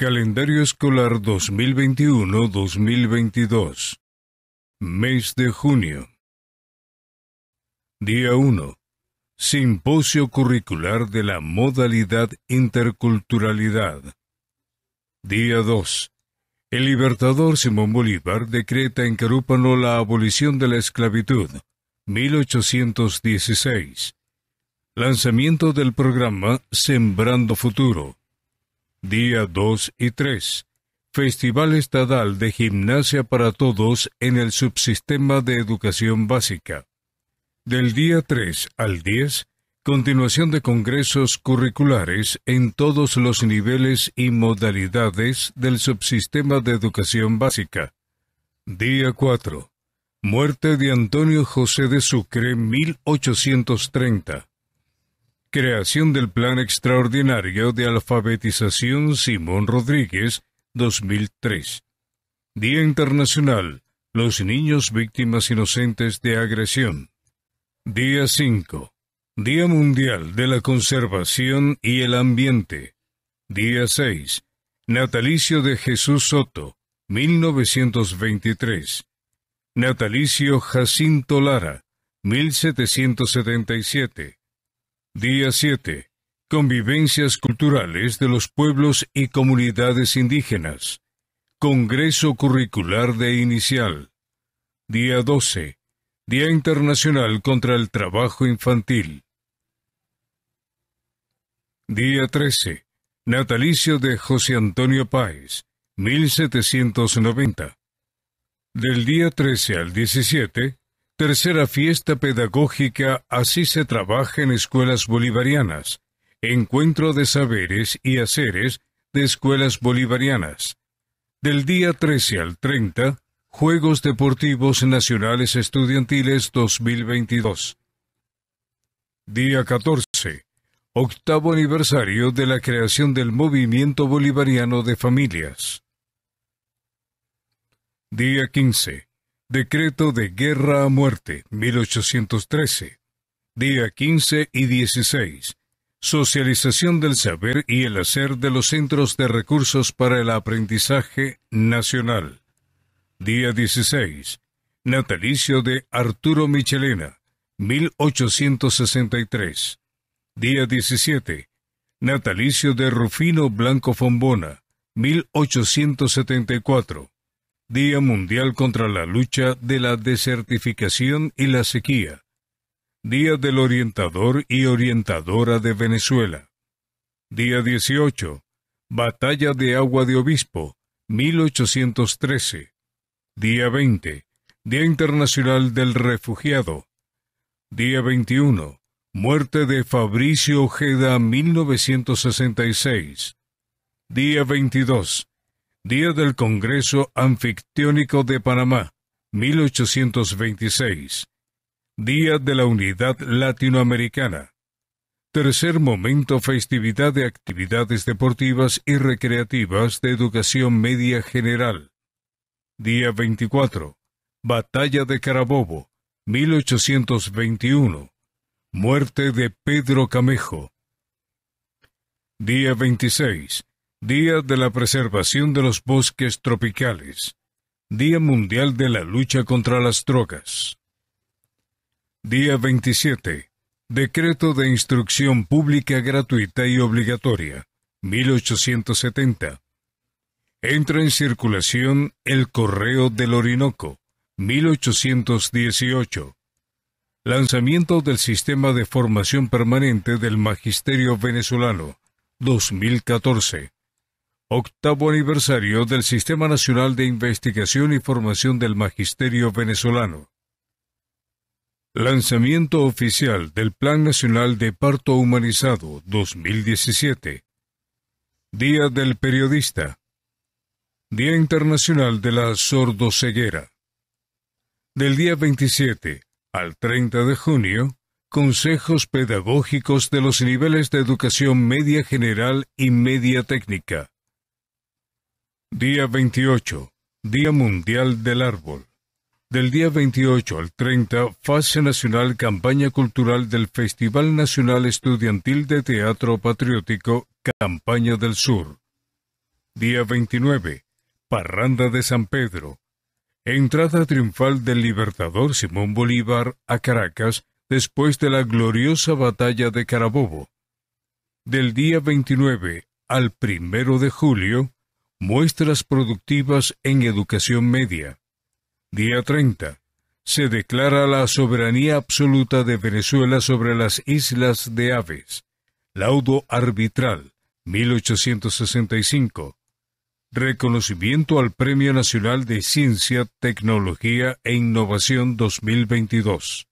Calendario escolar 2021-2022. Mes de junio. Día 1. Simposio curricular de la modalidad interculturalidad. Día 2. El libertador Simón Bolívar decreta en Carúpano la abolición de la esclavitud. 1816. Lanzamiento del programa Sembrando Futuro día 2 y 3. Festival Estadal de Gimnasia para Todos en el Subsistema de Educación Básica. Del día 3 al 10, continuación de congresos curriculares en todos los niveles y modalidades del Subsistema de Educación Básica. Día 4. Muerte de Antonio José de Sucre 1830. Creación del Plan Extraordinario de Alfabetización Simón Rodríguez, 2003. Día Internacional, los niños víctimas inocentes de agresión. Día 5. Día Mundial de la Conservación y el Ambiente. Día 6. Natalicio de Jesús Soto, 1923. Natalicio Jacinto Lara, 1777. Día 7. Convivencias culturales de los pueblos y comunidades indígenas. Congreso Curricular de Inicial. Día 12. Día Internacional contra el Trabajo Infantil. Día 13. Natalicio de José Antonio Páez, 1790. Del día 13 al 17 Tercera fiesta pedagógica Así se trabaja en escuelas bolivarianas. Encuentro de saberes y haceres de escuelas bolivarianas. Del día 13 al 30, Juegos Deportivos Nacionales Estudiantiles 2022. Día 14. Octavo aniversario de la creación del Movimiento Bolivariano de Familias. Día 15. Decreto de Guerra a Muerte, 1813. Día 15 y 16. Socialización del saber y el hacer de los Centros de Recursos para el Aprendizaje Nacional. Día 16. Natalicio de Arturo Michelena, 1863. Día 17. Natalicio de Rufino Blanco Fombona, 1874. Día Mundial contra la Lucha de la Desertificación y la Sequía. Día del Orientador y Orientadora de Venezuela. Día 18. Batalla de Agua de Obispo, 1813. Día 20. Día Internacional del Refugiado. Día 21. Muerte de Fabricio Ojeda, 1966. Día 22. Día del Congreso Anfictiónico de Panamá, 1826. Día de la Unidad Latinoamericana. Tercer momento festividad de actividades deportivas y recreativas de educación media general. Día 24. Batalla de Carabobo, 1821. Muerte de Pedro Camejo. Día 26. Día de la Preservación de los Bosques Tropicales. Día Mundial de la Lucha contra las Drogas. Día 27. Decreto de Instrucción Pública Gratuita y Obligatoria. 1870. Entra en circulación el Correo del Orinoco. 1818. Lanzamiento del Sistema de Formación Permanente del Magisterio Venezolano. 2014 octavo aniversario del Sistema Nacional de Investigación y Formación del Magisterio Venezolano. Lanzamiento oficial del Plan Nacional de Parto Humanizado 2017. Día del Periodista. Día Internacional de la Sordoceguera. Del día 27 al 30 de junio, Consejos Pedagógicos de los Niveles de Educación Media General y Media Técnica. Día 28. Día Mundial del Árbol. Del día 28 al 30, fase nacional campaña cultural del Festival Nacional Estudiantil de Teatro Patriótico Campaña del Sur. Día 29. Parranda de San Pedro. Entrada triunfal del libertador Simón Bolívar a Caracas después de la gloriosa batalla de Carabobo. Del día 29 al primero de julio, Muestras productivas en educación media. Día 30. Se declara la soberanía absoluta de Venezuela sobre las islas de aves. Laudo arbitral, 1865. Reconocimiento al Premio Nacional de Ciencia, Tecnología e Innovación 2022.